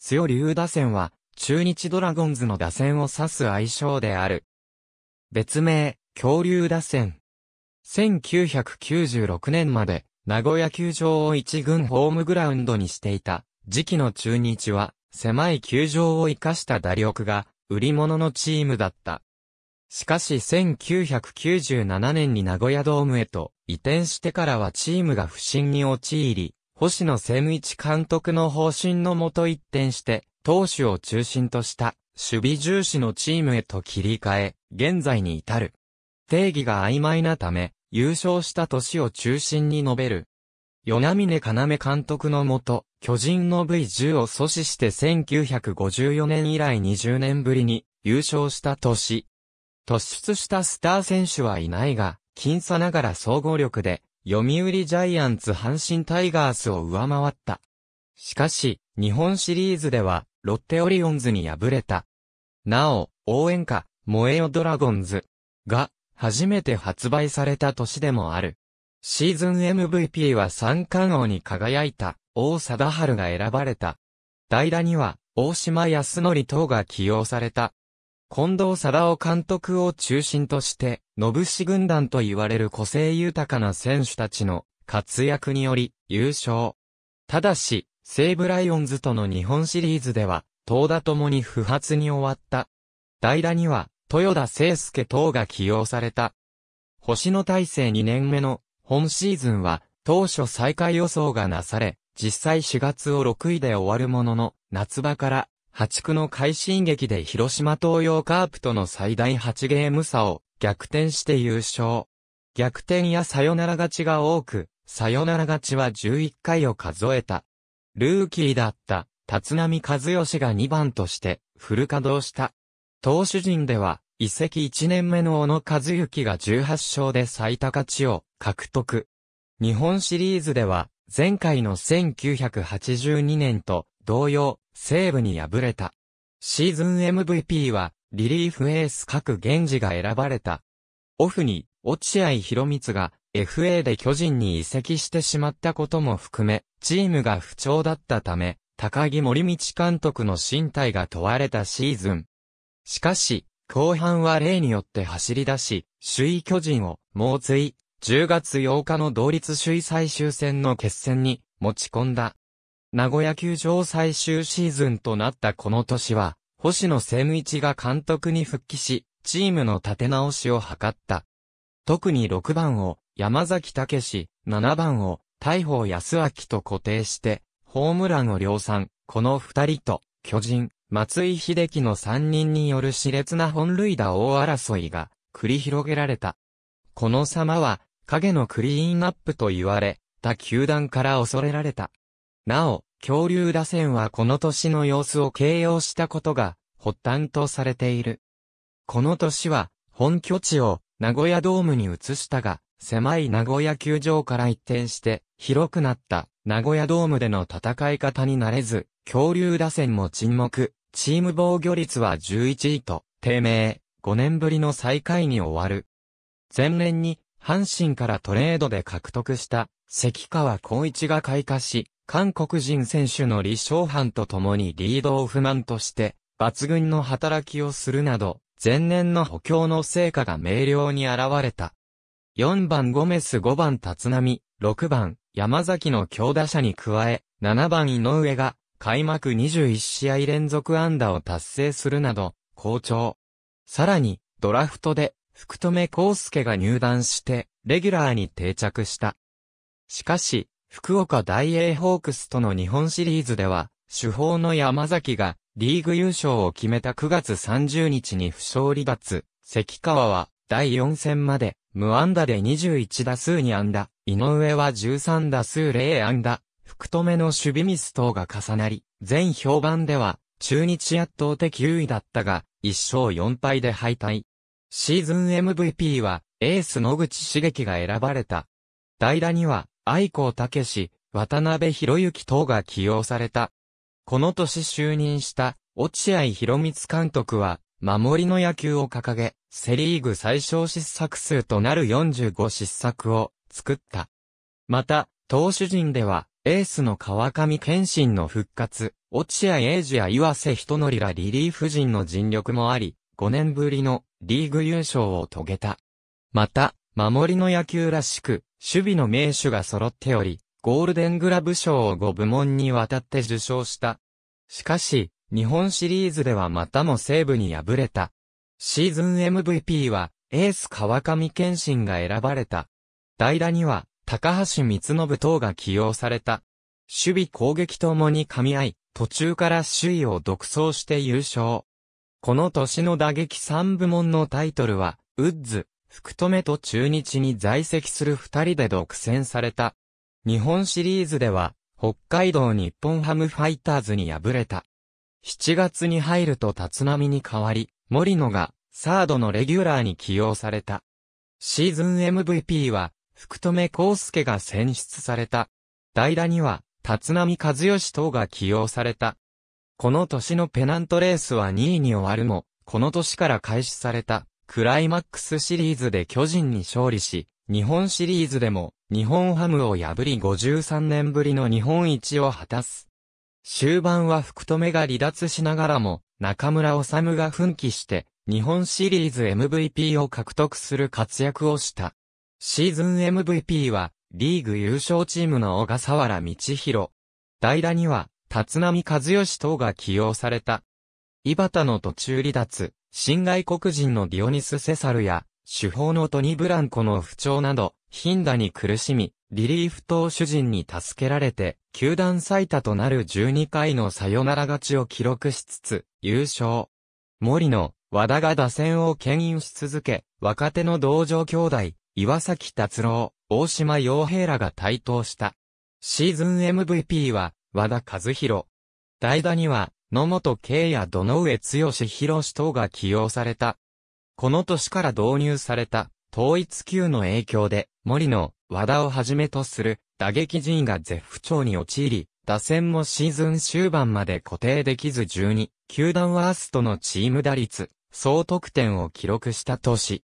強竜打線は、中日ドラゴンズの打線を指す愛称である。別名、恐竜打線。1996年まで、名古屋球場を一軍ホームグラウンドにしていた、時期の中日は、狭い球場を生かした打力が、売り物のチームだった。しかし1997年に名古屋ドームへと移転してからはチームが不振に陥り、星野千一監督の方針のもと一転して、投手を中心とした守備重視のチームへと切り替え、現在に至る。定義が曖昧なため、優勝した年を中心に述べる。与那峰要監督のもと、巨人の V10 を阻止して1954年以来20年ぶりに優勝した年。突出したスター選手はいないが、僅差ながら総合力で読売ジャイアンツ阪神タイガースを上回った。しかし、日本シリーズでは、ロッテオリオンズに敗れた。なお、応援歌、燃えよドラゴンズが、初めて発売された年でもある。シーズン MVP は三冠王に輝いた、王貞治が選ばれた。代打には、大島康則等が起用された。近藤貞夫監督を中心として、信氏軍団と言われる個性豊かな選手たちの活躍により優勝。ただし、西武ライオンズとの日本シリーズでは、東田ともに不発に終わった。代打には、豊田聖介等が起用された。星野大成2年目の本シーズンは、当初最下位予想がなされ、実際4月を6位で終わるものの、夏場から破竹の快進撃で広島東洋カープとの最大8ゲーム差を逆転して優勝。逆転やサヨナラ勝ちが多く、サヨナラ勝ちは11回を数えた。ルーキーだった、立浪和義が2番として、フル稼働した。投手陣では、移籍1年目の小野和幸が18勝で最多勝ちを獲得。日本シリーズでは、前回の1982年と同様、西部に敗れた。シーズン MVP は、リリーフエース各源氏が選ばれた。オフに、落合博光が FA で巨人に移籍してしまったことも含め、チームが不調だったため、高木森道監督の身体が問われたシーズン。しかし、後半は例によって走り出し、首位巨人を猛追、10月8日の同率首位最終戦の決戦に持ち込んだ。名古屋球場最終シーズンとなったこの年は、星野千一が監督に復帰し、チームの立て直しを図った。特に6番を山崎武史、7番を大砲安明と固定して、ホームランを量産、この二人と、巨人、松井秀樹の三人による熾烈な本塁打大争いが繰り広げられた。この様は、影のクリーンアップと言われ、他球団から恐れられた。なお、恐竜打線はこの年の様子を形容したことが、発端とされている。この年は、本拠地を名古屋ドームに移したが、狭い名古屋球場から一転して、広くなった名古屋ドームでの戦い方になれず、恐竜打線も沈黙、チーム防御率は11位と、低迷、5年ぶりの最下位に終わる。前年に阪神からトレードで獲得した関川光一が開花し、韓国人選手の李承範と共にリードオフマンとして、抜群の働きをするなど、前年の補強の成果が明瞭に現れた。4番ゴメス5番立浪、6番山崎の強打者に加え、7番井上が開幕21試合連続安打を達成するなど、好調。さらに、ドラフトで福留孝介が入団して、レギュラーに定着した。しかし、福岡大英ホークスとの日本シリーズでは、主砲の山崎がリーグ優勝を決めた9月30日に負傷離脱、関川は第4戦まで無安打で21打数に安打、井上は13打数0安打、福留の守備ミス等が重なり、全評判では中日圧倒的優位だったが、1勝4敗で敗退。シーズン MVP は、エース野口茂樹が選ばれた。代打には、愛子武史、渡辺博之等が起用された。この年就任した、落合博光監督は、守りの野球を掲げ、セリーグ最小失策数となる45失策を作った。また、投手陣では、エースの川上健信の復活、落合英二や岩瀬人則らリリーフ陣の尽力もあり、5年ぶりのリーグ優勝を遂げた。また、守りの野球らしく、守備の名手が揃っており、ゴールデングラブ賞を5部門にわたって受賞した。しかし、日本シリーズではまたも西部に敗れた。シーズン MVP は、エース川上健信が選ばれた。代打には、高橋光信等が起用された。守備攻撃ともに噛み合い、途中から首位を独走して優勝。この年の打撃3部門のタイトルは、ウッズ、福留と中日に在籍する二人で独占された。日本シリーズでは、北海道日本ハムファイターズに敗れた。7月に入ると立浪に代わり、森野がサードのレギュラーに起用された。シーズン MVP は、福留孝介が選出された。代打には、立浪和義等が起用された。この年のペナントレースは2位に終わるも、この年から開始された、クライマックスシリーズで巨人に勝利し、日本シリーズでも、日本ハムを破り53年ぶりの日本一を果たす。終盤は福留が離脱しながらも、中村治が奮起して、日本シリーズ MVP を獲得する活躍をした。シーズン MVP は、リーグ優勝チームの小笠原道弘。代打には、立浪和義等が起用された。井端の途中離脱、新外国人のディオニス・セサルや、主砲のトニ・ブランコの不調など、頻打に苦しみ、リリーフ投手陣に助けられて、球団最多となる12回のサヨナラ勝ちを記録しつつ、優勝。森野、和田が打線を牽引し続け、若手の同情兄弟、岩崎達郎、大島洋平らが台頭した。シーズン MVP は、和田和弘。代打には、野本圭や土上剛氏等が起用された。この年から導入された、統一級の影響で、森の和田をはじめとする打撃陣が絶不調に陥り、打線もシーズン終盤まで固定できず12、球団ワーストのチーム打率、総得点を記録した年。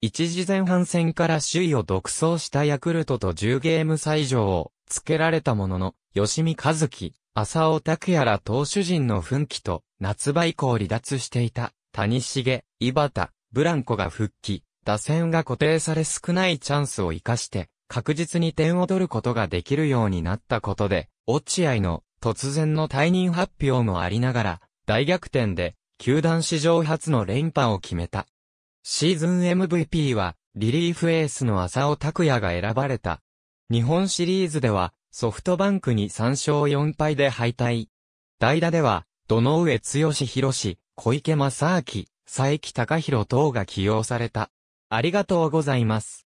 一時前半戦から首位を独走したヤクルトと10ゲーム最上をつけられたものの、吉見和樹、浅尾拓也ら投手陣の奮起と、夏場以降離脱していた、谷重、井端、ブランコが復帰、打線が固定され少ないチャンスを活かして、確実に点を取ることができるようになったことで、落合の突然の退任発表もありながら、大逆転で、球団史上初の連覇を決めた。シーズン MVP は、リリーフエースの浅尾拓也が選ばれた。日本シリーズでは、ソフトバンクに3勝4敗で敗退。代打では、土上剛博、小池正明、佐伯隆弘等が起用された。ありがとうございます。